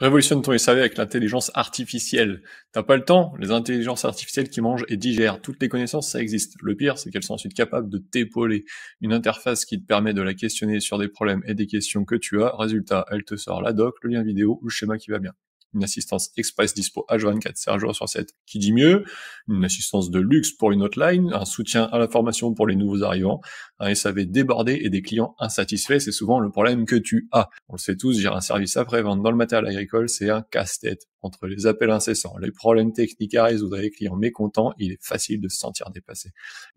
Révolutionne ton SAV avec l'intelligence artificielle. T'as pas le temps, les intelligences artificielles qui mangent et digèrent. Toutes les connaissances, ça existe. Le pire, c'est qu'elles sont ensuite capables de t'épauler. Une interface qui te permet de la questionner sur des problèmes et des questions que tu as. Résultat, elle te sort la doc, le lien vidéo ou le schéma qui va bien une assistance express dispo H24, 7 sur 7. Qui dit mieux Une assistance de luxe pour une hotline, un soutien à la formation pour les nouveaux arrivants, un SAV débordé et des clients insatisfaits, c'est souvent le problème que tu as. On le sait tous, gérer un service après-vente dans le matériel agricole, c'est un casse-tête entre les appels incessants, les problèmes techniques à résoudre et les clients mécontents, il est facile de se sentir dépassé.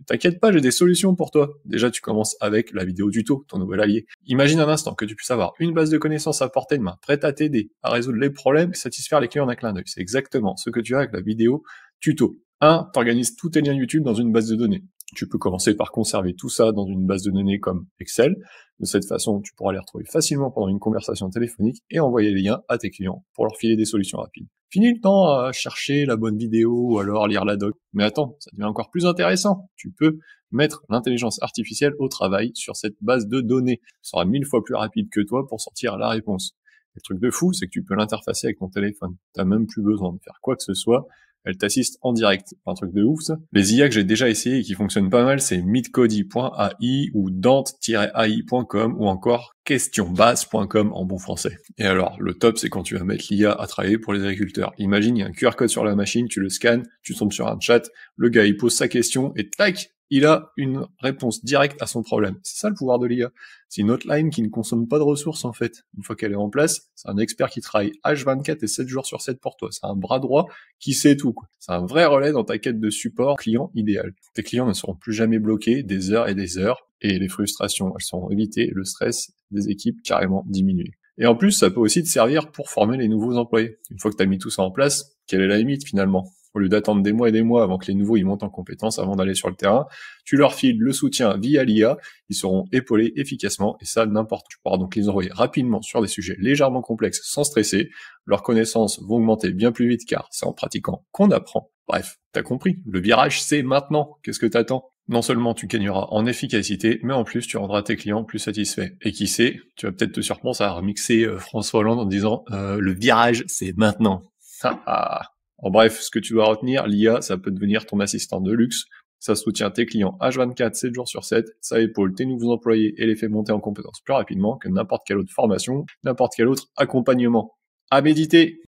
T'inquiète pas, j'ai des solutions pour toi. Déjà, tu commences avec la vidéo tuto, ton nouvel allié. Imagine un instant que tu puisses avoir une base de connaissances à portée de main, prête à t'aider à résoudre les problèmes et satisfaire les clients d'un clin d'œil. C'est exactement ce que tu as avec la vidéo tuto. 1. T'organises tous tes liens YouTube dans une base de données. Tu peux commencer par conserver tout ça dans une base de données comme Excel. De cette façon, tu pourras les retrouver facilement pendant une conversation téléphonique et envoyer les liens à tes clients pour leur filer des solutions rapides. Fini le temps à chercher la bonne vidéo ou alors lire la doc. Mais attends, ça devient encore plus intéressant. Tu peux mettre l'intelligence artificielle au travail sur cette base de données. Ça sera mille fois plus rapide que toi pour sortir la réponse. Le truc de fou, c'est que tu peux l'interfacer avec ton téléphone. T'as même plus besoin de faire quoi que ce soit elle t'assiste en direct. Un truc de ouf, ça. Les IA que j'ai déjà essayé et qui fonctionnent pas mal, c'est midcody.ai ou dante-ai.com ou encore questionbase.com en bon français. Et alors, le top, c'est quand tu vas mettre l'IA à travailler pour les agriculteurs. Imagine, il y a un QR code sur la machine, tu le scannes, tu tombes sur un chat, le gars, il pose sa question et tac, il a une réponse directe à son problème. C'est ça le pouvoir de l'IA. C'est une hotline qui ne consomme pas de ressources en fait. Une fois qu'elle est en place, c'est un expert qui travaille H24 et 7 jours sur 7 pour toi. C'est un bras droit qui sait tout. C'est un vrai relais dans ta quête de support client idéal. Tes clients ne seront plus jamais bloqués des heures et des heures et les frustrations, elles seront évitées, le stress des équipes carrément diminué. Et en plus, ça peut aussi te servir pour former les nouveaux employés. Une fois que tu as mis tout ça en place, quelle est la limite finalement au lieu d'attendre des mois et des mois avant que les nouveaux ils montent en compétence, avant d'aller sur le terrain, tu leur files le soutien via l'IA, ils seront épaulés efficacement et ça n'importe où. Tu pourras donc les envoyer rapidement sur des sujets légèrement complexes sans stresser. Leurs connaissances vont augmenter bien plus vite car c'est en pratiquant qu'on apprend. Bref, t'as compris. Le virage c'est maintenant. Qu'est-ce que t'attends? Non seulement tu gagneras en efficacité, mais en plus tu rendras tes clients plus satisfaits. Et qui sait, tu vas peut-être te surprendre à remixer euh, François Hollande en disant euh, le virage c'est maintenant. En bref, ce que tu dois retenir, l'IA, ça peut devenir ton assistant de luxe. Ça soutient tes clients H24, 7 jours sur 7. Ça épaule tes nouveaux employés et les fait monter en compétence plus rapidement que n'importe quelle autre formation, n'importe quel autre accompagnement. À méditer!